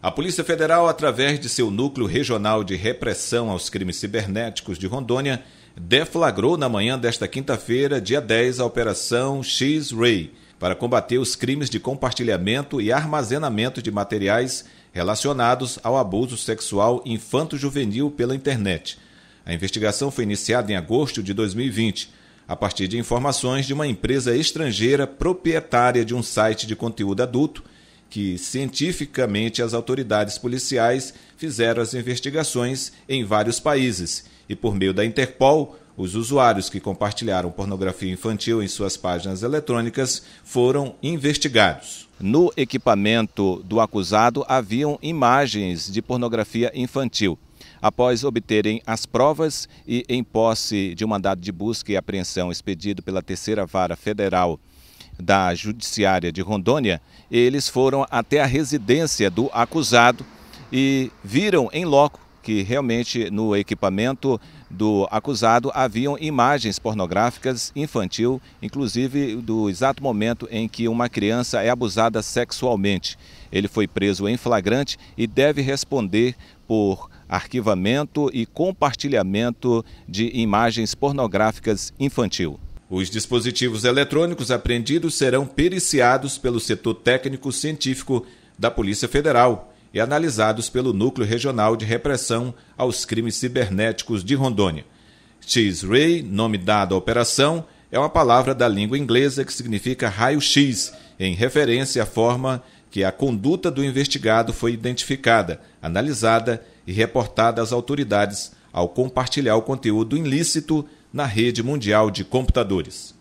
A Polícia Federal, através de seu núcleo regional de repressão aos crimes cibernéticos de Rondônia, deflagrou na manhã desta quinta-feira, dia 10, a Operação X-Ray para combater os crimes de compartilhamento e armazenamento de materiais relacionados ao abuso sexual infanto-juvenil pela internet. A investigação foi iniciada em agosto de 2020, a partir de informações de uma empresa estrangeira proprietária de um site de conteúdo adulto que cientificamente as autoridades policiais fizeram as investigações em vários países e, por meio da Interpol, os usuários que compartilharam pornografia infantil em suas páginas eletrônicas foram investigados. No equipamento do acusado haviam imagens de pornografia infantil. Após obterem as provas e em posse de um mandado de busca e apreensão expedido pela Terceira Vara Federal da Judiciária de Rondônia, eles foram até a residência do acusado e viram em loco que realmente no equipamento do acusado haviam imagens pornográficas infantil, inclusive do exato momento em que uma criança é abusada sexualmente. Ele foi preso em flagrante e deve responder por arquivamento e compartilhamento de imagens pornográficas infantil. Os dispositivos eletrônicos apreendidos serão periciados pelo setor técnico científico da Polícia Federal e analisados pelo Núcleo Regional de Repressão aos Crimes Cibernéticos de Rondônia. X-Ray, nome dado à operação, é uma palavra da língua inglesa que significa raio-x, em referência à forma que a conduta do investigado foi identificada, analisada e reportada às autoridades ao compartilhar o conteúdo ilícito na rede mundial de computadores.